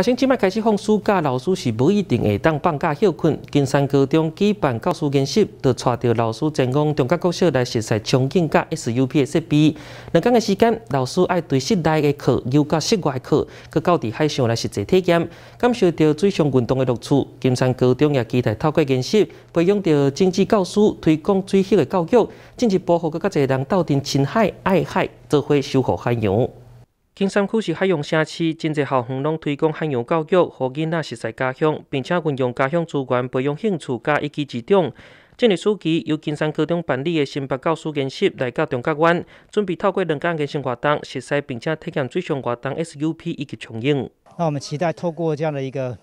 学生即摆开始放暑假，老师是无一定会当放假休困。金山高中举办教师研习，就带着老师前往中国国小来实习场景甲 S U P 的设备。两天的时间，老师爱对室内的课，又加室外课，佮到海上来实际体验，感受到水上运动的乐趣。金山高中也期待透过研习，培养着政治教师，推广最适的教育，进一步护助较侪人到顶亲海爱海，做伙收获海洋。金山区是海洋城市，真侪校园拢推广海洋教育，互囡仔熟悉家乡，并且运用家乡资源培养兴趣加一技之长。近日，暑期由金山高中办理的新北教师研习来到中角湾，准备透过两间健身活动，熟悉并且体验水上活动 SUP 以及重影。那我们期待透过这样的一个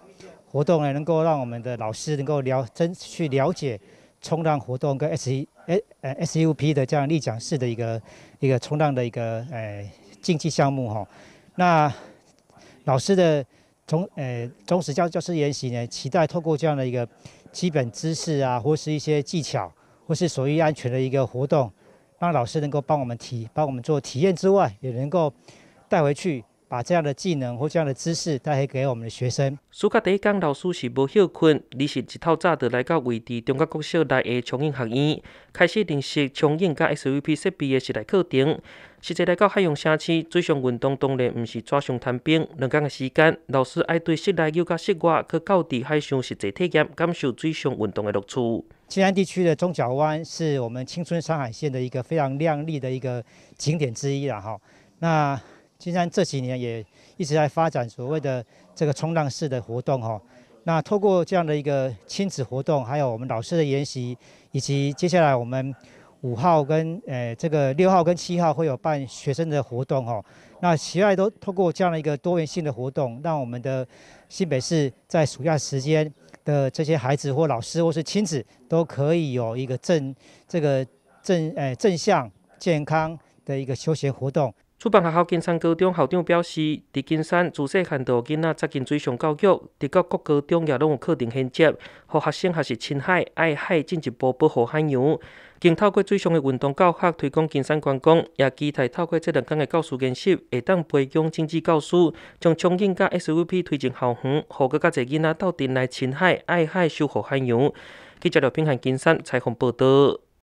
活动呢，能够让我们的老师能够了真去了解冲浪活动跟 SUP SUP 的这样立桨式的一个一个冲浪的一个诶。竞技项目哈，那老师的从呃忠实教教师研习呢，期待透过这样的一个基本知识啊，或是一些技巧，或是属于安全的一个活动，让老师能够帮我们体，帮我们做体验之外，也能够带回去。把这样的技能或这样的知识带给我们的学生。暑假第一天，老师是无休困，而是一透早就来到位置中国国小内的重庆学院，开始认识重庆甲 SVP 设备的时代课程。实际来到海洋城市，水上运动当然不是纸上谈兵。两天的时间，老师爱对室内又甲室外去到地海上实际体验，感受水上运动的乐趣。西安地区的中角湾是我们青春山海线的一个非常亮丽的一个景点之一了哈。那金山这几年也一直在发展所谓的这个冲浪式的活动哈，那透过这样的一个亲子活动，还有我们老师的研习，以及接下来我们五号跟呃这个六号跟七号会有办学生的活动哦，那其外都透过这样的一个多元性的活动，让我们的新北市在暑假时间的这些孩子或老师或是亲子都可以有一个正这个正呃正向健康的一个休闲活动。主办学校金山高中校长表示，伫金山自细汉到囡仔扎进水上教育，伫各各高中也拢有课程衔接，互学生学习亲海、爱海，进一步保护海洋。经透过水上的运动教学推广金山观光，也期待透过这两天诶教师认习，会当培养政治教师，将冲憬甲 SVP 推进校园，让更侪囡仔斗阵来亲海、爱海、守护海洋。记者刘平贤，金山采访报道。